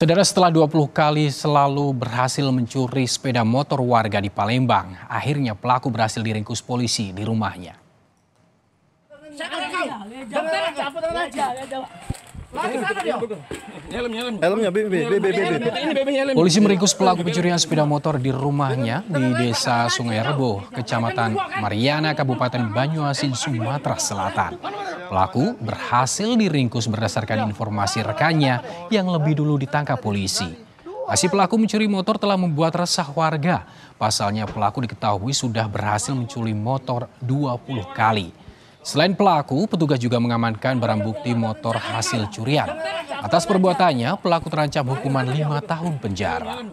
Saudara setelah 20 kali selalu berhasil mencuri sepeda motor warga di Palembang, akhirnya pelaku berhasil diringkus polisi di rumahnya. Polisi meringkus pelaku pencurian sepeda motor di rumahnya di Desa Sungai Rebo, Kecamatan Mariana, Kabupaten Banyuasin, Sumatera Selatan. Pelaku berhasil diringkus berdasarkan ya. informasi rekannya yang lebih dulu ditangkap polisi. Aksi pelaku mencuri motor telah membuat resah warga. Pasalnya pelaku diketahui sudah berhasil mencuri motor 20 kali. Selain pelaku, petugas juga mengamankan barang bukti motor hasil curian. Atas perbuatannya, pelaku terancam hukuman 5 tahun penjara.